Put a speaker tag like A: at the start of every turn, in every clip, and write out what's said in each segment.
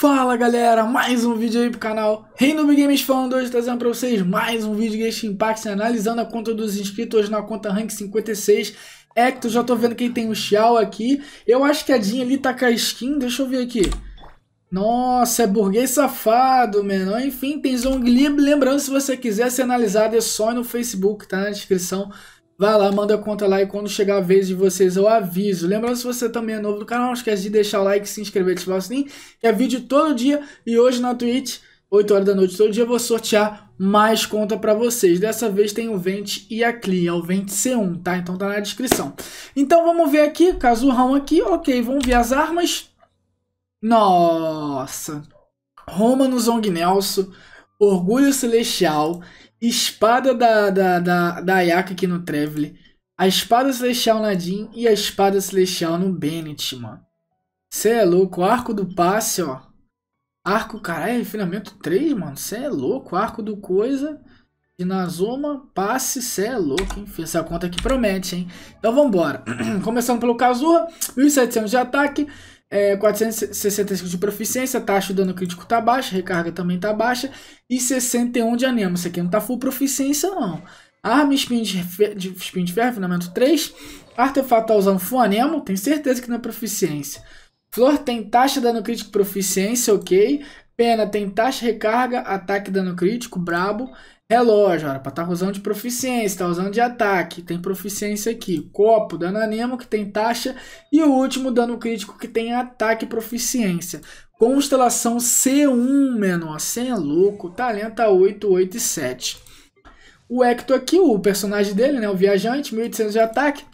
A: Fala galera, mais um vídeo aí pro canal Reino Big Games falando hoje, trazendo pra vocês mais um vídeo de Impact, analisando a conta dos inscritos hoje na conta Rank 56 Hector, é já tô vendo quem tem o Xiao aqui, eu acho que a Dinha ali tá com a skin, deixa eu ver aqui nossa, é burguês safado, mano. Enfim, tem Zongli. Lembrando, se você quiser ser analisado, é só no Facebook, tá na descrição Vai lá, manda conta lá e quando chegar a vez de vocês eu aviso. Lembrando, se você também é novo do canal, não esquece de deixar o like, se inscrever, ativar o sininho. É vídeo todo dia e hoje na Twitch, 8 horas da noite todo dia, eu vou sortear mais conta para vocês. Dessa vez tem o Vente e a Clean, é o Vente C1, tá? Então tá na descrição. Então vamos ver aqui, casurrão aqui, ok, vamos ver as armas. Nossa, Roma Ong Nelson, Orgulho Celestial espada da, da, da, da Ayaka aqui no Trevely, a espada celestial na Jean e a espada celestial no Bennett, mano. Cê é louco, arco do passe, ó. Arco, caralho, é refinamento 3, mano. Cê é louco, arco do coisa. E Nazoma, passe, cê é louco, hein? Essa conta aqui promete, hein? Então vambora. Começando pelo Kazuha. 1700 de ataque, é, 465 de proficiência, taxa tá de dano crítico tá baixa, recarga também tá baixa, e 61 de anemo. Isso aqui não tá full proficiência, não. Arma espinho de, de, de ferro, refinamento 3. Artefato tá usando full anemo, tenho certeza que não é proficiência. Flor tem taxa de dano crítico proficiência, ok. Pena tem taxa recarga, ataque dano crítico, brabo. Relógio, Para pra estar tá usando de proficiência, tá usando de ataque, tem proficiência aqui. Copo, dano anemo, que tem taxa. E o último, dano crítico, que tem ataque e proficiência. Constelação C1, menor, você é louco, talenta 8, 8 e 7. O Hector aqui, o personagem dele, né, o viajante, 1800 de ataque,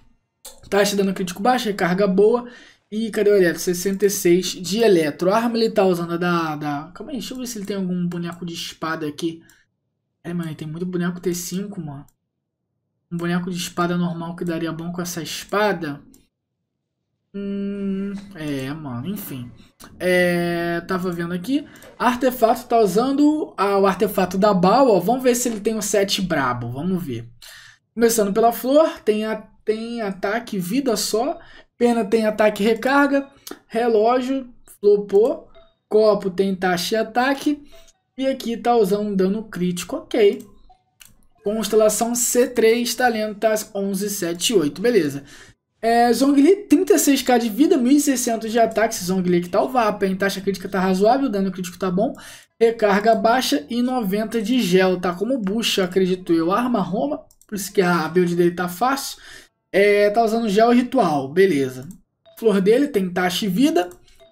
A: taxa de dano crítico baixa, recarga boa e cadê o eletro? 66 de eletro. A arma ele tá usando a é da, da... Calma aí, deixa eu ver se ele tem algum boneco de espada aqui. É, mano, ele tem muito boneco T5, mano. Um boneco de espada normal que daria bom com essa espada. Hum, é, mano, enfim. É, tava vendo aqui. Artefato tá usando ah, o artefato da Bal, Vamos ver se ele tem um set brabo. Vamos ver. Começando pela flor, tem, a, tem ataque, vida só. Pena tem ataque e recarga. Relógio, flopou. Copo tem taxa e ataque. E aqui tá usando dano crítico, ok. Constelação C3, talentas 1178, beleza. É, Zhongli, 36k de vida, 1600 de ataque. Esse Zhongli que tá o VAP, hein? Taxa crítica tá razoável, dano crítico tá bom. Recarga baixa e 90 de gel, tá como bucha, acredito eu. Arma Roma, por isso que a build dele tá fácil. É, tá usando gel ritual, beleza. Flor dele tem taxa e vida.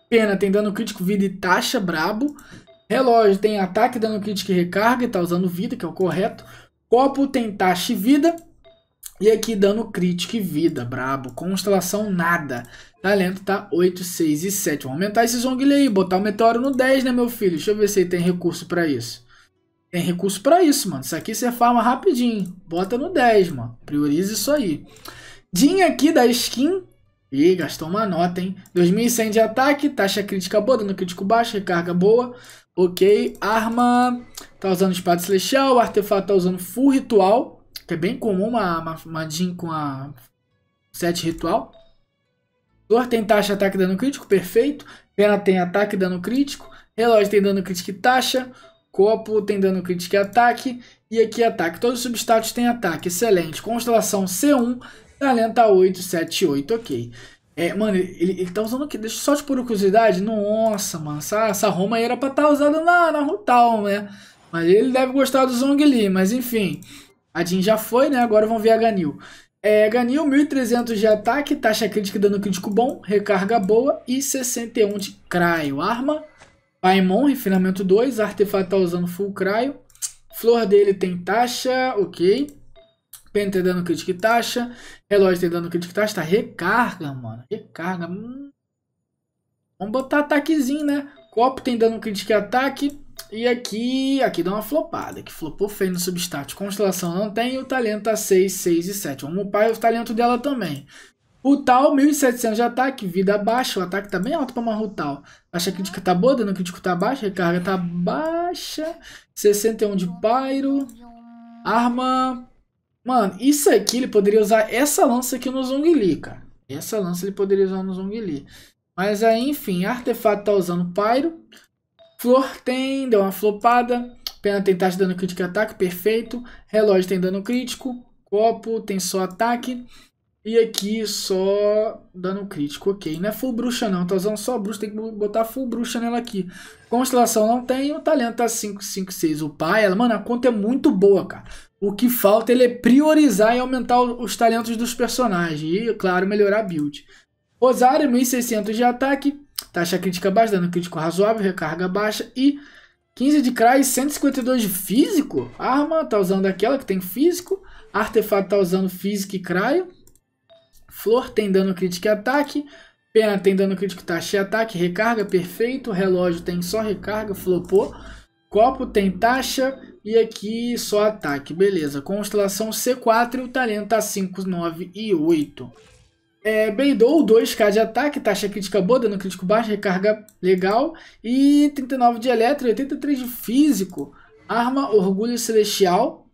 A: Pena tem dano crítico, vida e taxa, brabo. Relógio tem ataque, dano crítico e recarga, e tá usando vida, que é o correto. Copo tem taxa e vida. E aqui dano crítico e vida, brabo. Constelação nada. Talento tá 8, 6 tá? e 7. Vamos aumentar esse zonguilho aí, botar o meteoro no 10, né, meu filho? Deixa eu ver se ele tem recurso para isso. Tem recurso para isso, mano. Isso aqui você farma rapidinho. Bota no 10, mano. Prioriza isso aí. Din aqui da skin. Ih, gastou uma nota, hein? 2100 de ataque, taxa crítica boa, dano crítico baixo, recarga boa. Ok, arma tá usando espada celestial, artefato tá usando full ritual, que é bem comum uma, uma, uma com a sete ritual. Dor tem taxa, ataque, dano crítico, perfeito. Pena tem ataque, dano crítico. Relógio tem dano crítico e taxa. Copo tem dano crítico e ataque. E aqui ataque. Todos os substatos têm ataque. Excelente. Constelação C1 na lenta 8, 7, ok. É, mano, ele, ele tá usando o quê? Deixa só de por curiosidade. Nossa, mano, essa, essa Roma aí era pra estar tá usada na, na Rutal, né? Mas ele deve gostar do Zongli mas enfim. A Jin já foi, né? Agora vamos ver a Ganil. É, Ganil, 1300 de ataque, taxa crítica, dano crítico bom, recarga boa e 61 de craio. Arma, Paimon, refinamento 2, artefato tá usando full craio. Flor dele tem taxa, ok. Pena tem tá dano crítico e taxa. Relógio tem tá dano crítico e taxa. Tá recarga, mano. Recarga. Hum. Vamos botar ataquezinho, né? Copo tem dano crítico e ataque. E aqui, aqui dá uma flopada, que flopou feio no substat. Constelação não tem, o talento tá 6, 6 e 7. Vamos upar o talento dela também. O tal, 1700 de ataque, vida baixa, o ataque tá bem alto pra amarrar acha que Taxa crítica tá boa, dano crítico tá baixo, recarga tá baixa. 61 de pyro. Arma, Mano, isso aqui ele poderia usar essa lança aqui no Zongli, cara. Essa lança ele poderia usar no Zongli. Mas aí, enfim, artefato tá usando Pyro. Flor tem, deu uma flopada. Pena tem taxa tá de dano crítico e ataque, perfeito. Relógio tem dano crítico. Copo tem só ataque. E aqui só dano crítico, ok. Não é full bruxa não, tá usando só bruxa, tem que botar full bruxa nela aqui. Constelação não tem, o talento tá 5, 5, 6. O pai, ela, mano, a conta é muito boa, cara. O que falta ele é priorizar e aumentar os talentos dos personagens. E, claro, melhorar a build. Rosário, 1600 de ataque. Taxa crítica baixa, dano crítico razoável, recarga baixa. E 15 de CRAS, 152 de físico. Arma, tá usando aquela que tem físico. Artefato tá usando físico e craio. Flor tem dano crítico e ataque. Pena tem dano crítico, taxa e ataque. Recarga, perfeito. Relógio tem só recarga, flopou. Copo tem taxa. E aqui só ataque, beleza. Constelação C4 e o talento A5, 9 e 8. É, Beidou 2k de ataque, taxa crítica boa, dano crítico baixo, recarga legal. E 39 de elétrico, 83 de físico. Arma, orgulho celestial.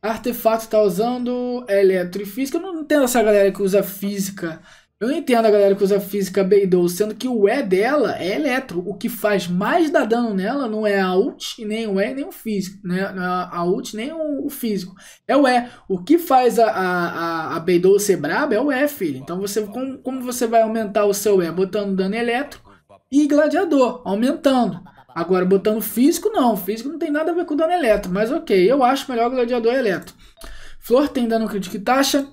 A: Artefato tá usando eletro e física. Eu não entendo essa galera que usa física eu não entendo a galera que usa física Beidou, sendo que o E dela é eletro. O que faz mais dar dano nela não é a ult, nem o E, nem o físico. Né? É a ult, nem o, físico. É o E. O que faz a, a, a Beidou ser braba é o E, filho. Então, você, como, como você vai aumentar o seu E? Botando dano elétrico e gladiador, aumentando. Agora, botando físico, não. Físico não tem nada a ver com dano elétrico, mas ok. Eu acho melhor gladiador elétrico. Flor tem dano crítico e taxa.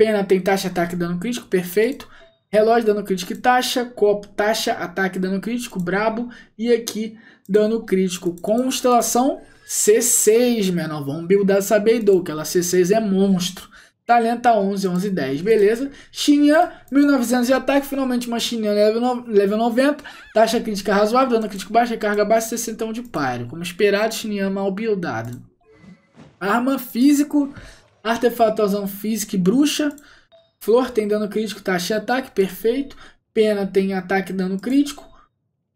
A: Pena tem taxa, ataque, dano crítico, perfeito. Relógio, dano crítico e taxa. Copo, taxa, ataque, dano crítico, brabo. E aqui, dano crítico. Constelação C6, menor. Vamos buildar essa Beidou, que ela C6 é monstro. Talenta 11, 11, 10, beleza. Xinhã, 1900 de ataque, finalmente uma Xinhã level, 90. Taxa crítica razoável, dano crítico baixo, carga baixa, 61 de páreo. Como esperado, Xinhã mal buildado. Arma físico, Artefato Físico Física e Bruxa. Flor tem dano crítico, taxa e ataque, perfeito. Pena tem ataque e dano crítico.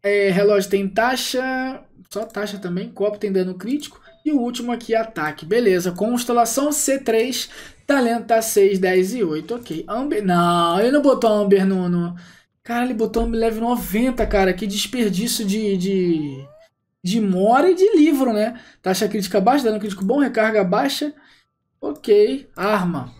A: É, relógio tem taxa, só taxa também. Copo tem dano crítico. E o último aqui, ataque. Beleza, constelação C3, talento A6, tá 10 e 8. Ok, Amber... Não, ele não botou Amber no... no... Cara, ele botou Amber level 90, cara. Que desperdício de... de... De mora e de livro, né? Taxa crítica baixa, dano crítico bom, recarga baixa. Ok, arma.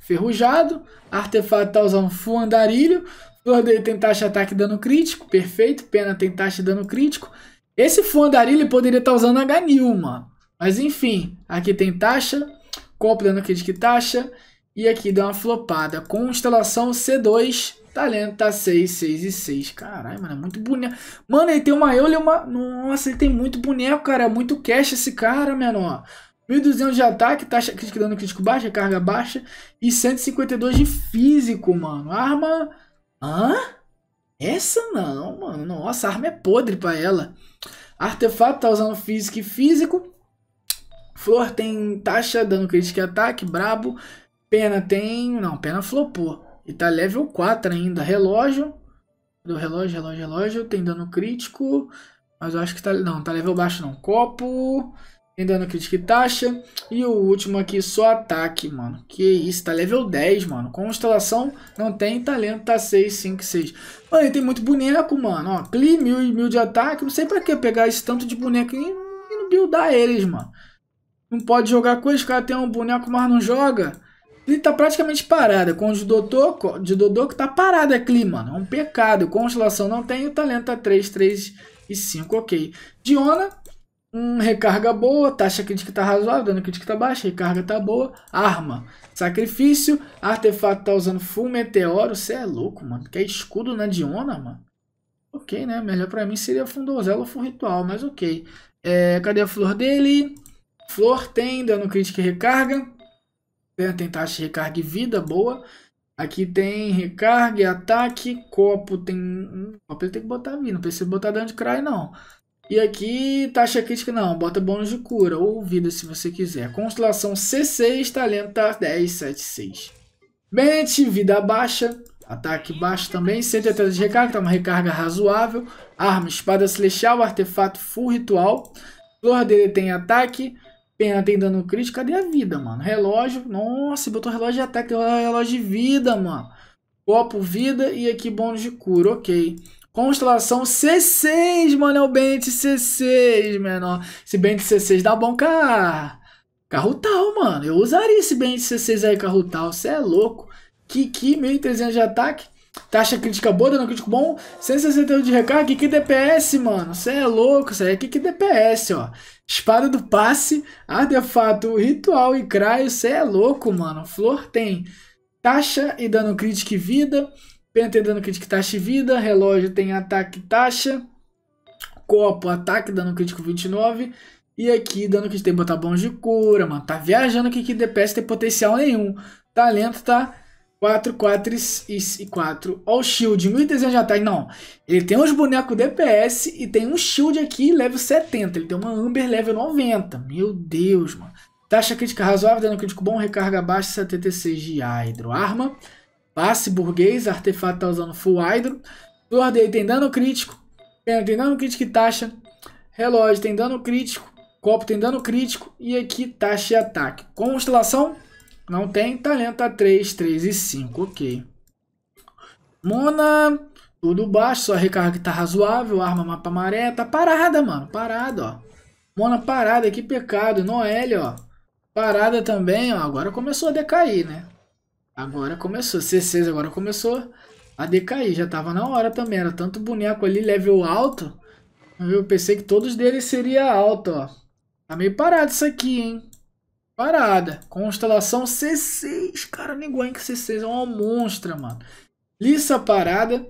A: Ferrujado. Artefato tá usando full andarilho. Flor dele tem taxa de ataque dano crítico. Perfeito. Pena tem taxa de dano crítico. Esse full andarilho poderia estar tá usando H mano. Mas enfim, aqui tem taxa. copo dano crítico e taxa. E aqui dá uma flopada. Constelação C2. Talento tá 6, 6 tá e 6. Caralho, mano, é muito boneco. Mano, ele tem uma Eulia, uma... Nossa, ele tem muito boneco, cara. É muito cash esse cara, menor. 1.200 de ataque, taxa crítica, dano crítico baixa, carga baixa. E 152 de físico, mano. Arma... Hã? Essa não, mano. Nossa, a arma é podre pra ela. Artefato tá usando físico e físico. Flor tem taxa, dano crítico e ataque, brabo. Pena tem... Não, Pena flopou. E tá level 4 ainda. Relógio. Do relógio, relógio, relógio. Tem dano crítico. Mas eu acho que tá... Não, tá level baixo não. Copo... Ainda no crítica e taxa. E o último aqui, só ataque, mano. Que isso, tá level 10, mano. Constelação não tem talento, tá 6, 5, 6. Mano, tem muito boneco, mano. Ó, Cli, mil e mil de ataque. Não sei pra que pegar esse tanto de boneco e, e não buildar eles, mano. Não pode jogar com eles, cara tem um boneco, mas não joga. Ele tá praticamente parada. Com o de Dodô, de Dodô que tá parada é Cli, mano. É um pecado. Constelação não tem, o talento tá 3, 3 e 5, ok. Diona Hum, recarga boa, taxa crítica tá razoável, dano crítica tá baixa, recarga tá boa, arma, sacrifício, artefato tá usando full meteoro, você é louco, mano, quer escudo na Diona, mano? Ok, né, melhor pra mim seria fundozela ou full ritual, mas ok. É, cadê a flor dele? Flor tem dano crítica e recarga, tem taxa de recarga e vida, boa. Aqui tem recarga e ataque, copo tem... Hum, copo ele tem que botar vida, não precisa botar dano de cry não. E aqui, taxa crítica não, bota bônus de cura, ou vida se você quiser. Constelação C6, talento tá 10, 7, 6. Bennett, vida baixa, ataque baixo também, 130 de recarga, tá uma recarga razoável. Arma, espada celestial, artefato full ritual. Flor dele tem ataque, pena tem dano crítico. Cadê a vida, mano? Relógio, nossa, botou relógio de ataque, relógio de vida, mano. Copo, vida e aqui bônus de cura, ok. Constelação C6, mano. É o Bente C6, menor. Esse Bente C6 dá bom carro tal mano. Eu usaria esse Bente C6 aí, carro tal Você é louco. Kiki, 1300 de ataque. Taxa crítica boa, dano crítico bom. 161 de recarga. Que DPS, mano. Você é louco. Isso aí é que DPS, ó. Espada do passe, artefato, ritual e craio. Você é louco, mano. Flor tem taxa e dano crítico e vida. Penta tem dano crítico, taxa e vida. Relógio tem ataque e taxa. Copo, ataque, dano crítico 29. E aqui, dano crítico, tem botar bons de cura, mano. Tá viajando aqui que DPS tem potencial nenhum. Talento tá 4, 4 tá? e 4. Ó o shield, 1.300 de ataque. Não, ele tem uns bonecos DPS e tem um shield aqui level 70. Ele tem uma Amber level 90. Meu Deus, mano. Taxa crítica razoável, dano crítico bom, recarga baixa, 76 de Hydro. Arma... Passe burguês, artefato tá usando full hydro. Sordeio tem dano crítico. Tem dano crítico e taxa. Relógio tem dano crítico. Copo tem dano crítico. E aqui taxa e ataque. Constelação? Não tem. Talento a 3, 3 e 5. Ok. Mona. Tudo baixo. Sua recarga tá razoável. Arma mapa maré. Tá parada, mano. Parada, ó. Mona parada. Que pecado. Noelle, ó. Parada também, ó. Agora começou a decair, né? Agora começou, C6 agora começou a decair, já tava na hora também, era tanto boneco ali, level alto. Eu pensei que todos deles seria alto, ó. Tá meio parado isso aqui, hein? Parada. Constelação C6. Cara, ninguém que C6 é uma monstra, mano. Lissa parada.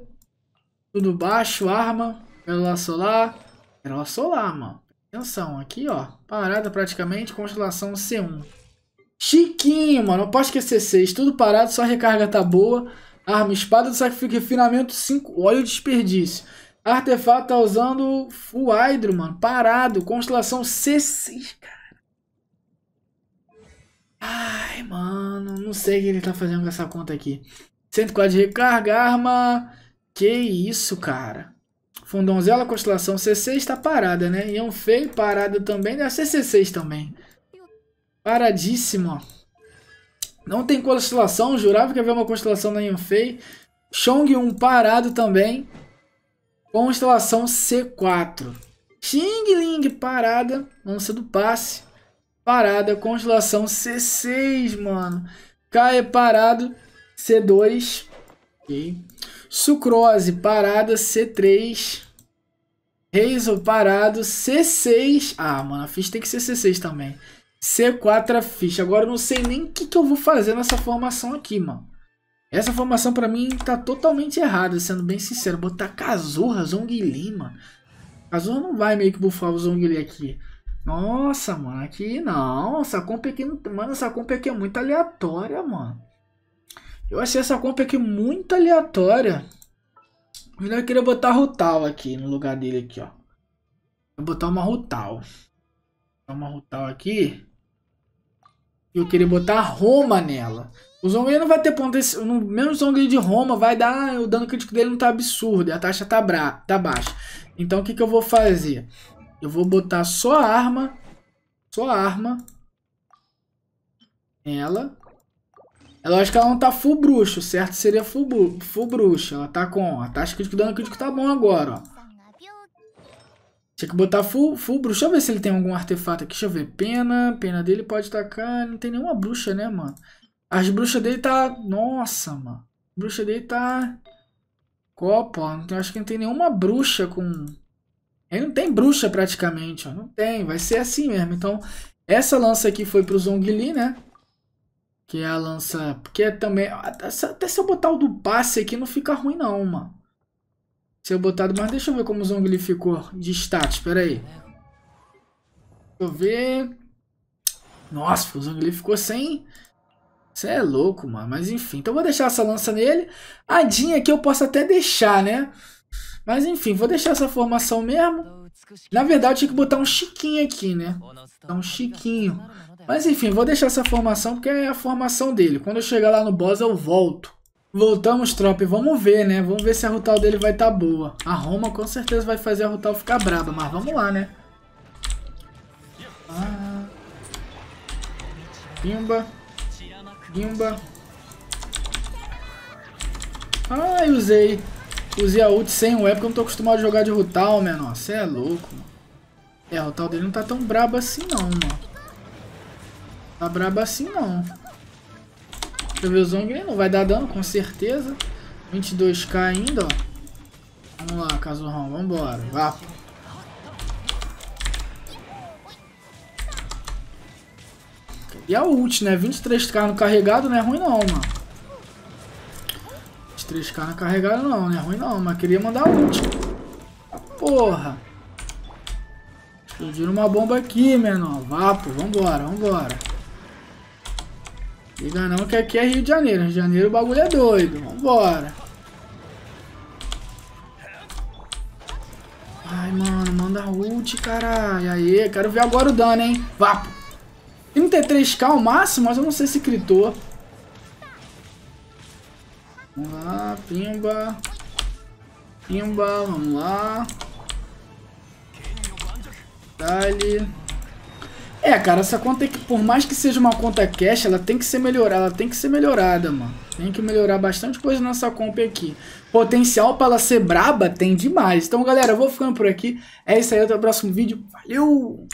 A: Tudo baixo, arma. Pérola solar. Pérola solar, mano. Atenção, aqui, ó. Parada praticamente, constelação C1. Chiquinho, mano. Não pode esquecer 6. Tudo parado, só recarga tá boa. Arma, espada do sacrifício, refinamento 5. Óleo desperdício. Artefato tá usando o Hydro, mano. Parado. Constelação C6, cara. Ai, mano. Não sei o que ele tá fazendo com essa conta aqui. 104 de recarga, arma. Que isso, cara. Fundonzela, constelação C6 tá parada, né? E um Fei parada também. Deve ser C6 também. Paradíssima. Não tem constelação, jurava que havia uma constelação na Yanfei. Shong 1 parado também. Constelação C4. Xing Ling parada, lança do passe. Parada, constelação C6, mano. Cae parado, C2. Okay. Sucrose parada, C3. Hazel parado, C6. Ah, mano, a ficha tem que ser C6 também. C4 a é ficha. Agora eu não sei nem o que, que eu vou fazer nessa formação aqui, mano. Essa formação pra mim tá totalmente errada, sendo bem sincero. Botar Kazurra, Zongli, mano. Kazurra não vai meio que bufar o Zongli aqui. Nossa, mano, aqui não. Essa comp aqui, mano, essa comp aqui é muito aleatória, mano. Eu achei essa comp aqui muito aleatória. Melhor eu queria botar Rutal aqui no lugar dele aqui, ó. Vou botar uma Rutal uma Rutal aqui. eu queria botar Roma nela. O Zongue não vai ter ponto. esse no mesmo Zongue de Roma vai dar. Ah, o dano crítico dele não tá absurdo. A taxa tá, bra, tá baixa. Então o que, que eu vou fazer? Eu vou botar só a arma. Só a arma. ela É lógico que ela não tá full bruxo. Certo seria full, full bruxo. Ela tá com. A taxa crítico dano crítico tá bom agora, ó. Tinha que botar full, full bruxa. Deixa eu ver se ele tem algum artefato aqui. Deixa eu ver. Pena. Pena dele pode tacar. Não tem nenhuma bruxa, né, mano? As bruxas dele tá... Nossa, mano. A bruxa dele tá... Copa. Ó. Então, acho que não tem nenhuma bruxa com... Ele não tem bruxa praticamente, ó. Não tem. Vai ser assim mesmo. Então, essa lança aqui foi pro Zongli, né? Que é a lança... porque é também... Até se eu botar o do passe aqui, não fica ruim não, mano ser botado, mas deixa eu ver como o Zongli ficou de status, pera aí. Deixa eu ver... Nossa, o Zongli ficou sem... Você é louco, mano. Mas enfim. Então vou deixar essa lança nele. A dinha aqui eu posso até deixar, né? Mas enfim, vou deixar essa formação mesmo. Na verdade, eu tinha que botar um chiquinho aqui, né? Tá um chiquinho. Mas enfim, vou deixar essa formação porque é a formação dele. Quando eu chegar lá no boss, eu volto. Voltamos, tropa, vamos ver, né? Vamos ver se a Rutal dele vai estar tá boa. A Roma com certeza vai fazer a Rutal ficar braba, mas vamos lá, né? Ah. Gimba. Gimba. Ah, eu usei. Usei a ult sem é porque eu não tô acostumado a jogar de Rutal, menor. Você é louco, mano. É, a Rutal dele não tá tão braba assim, não, mano. Tá braba assim, não. Deixa eu ver o Zong. Né? Não vai dar dano, com certeza. 22k ainda, ó. Vamos lá, Cazurrão. Vambora. Vá. E a ult, né? 23k no carregado não é ruim não, mano. 23k no carregado não, não é ruim não, mas queria mandar ult. Porra. Explodiram uma bomba aqui, menor. Vapo, vambora, vambora. Liga não que aqui é Rio de Janeiro. Rio de Janeiro o bagulho é doido. Vambora. Ai, mano, manda ult, caralho. Aê, quero ver agora o dano, hein. Vapo. 33k o máximo, mas eu não sei se critou. Vamos lá, pimba. Pimba, vamos lá. Dali. É, cara, essa conta que por mais que seja uma conta cash, ela tem que ser melhorada, ela tem que ser melhorada, mano. Tem que melhorar bastante coisa nessa comp aqui. Potencial para ela ser braba tem demais. Então, galera, eu vou ficando por aqui. É isso aí, até o próximo vídeo. Valeu!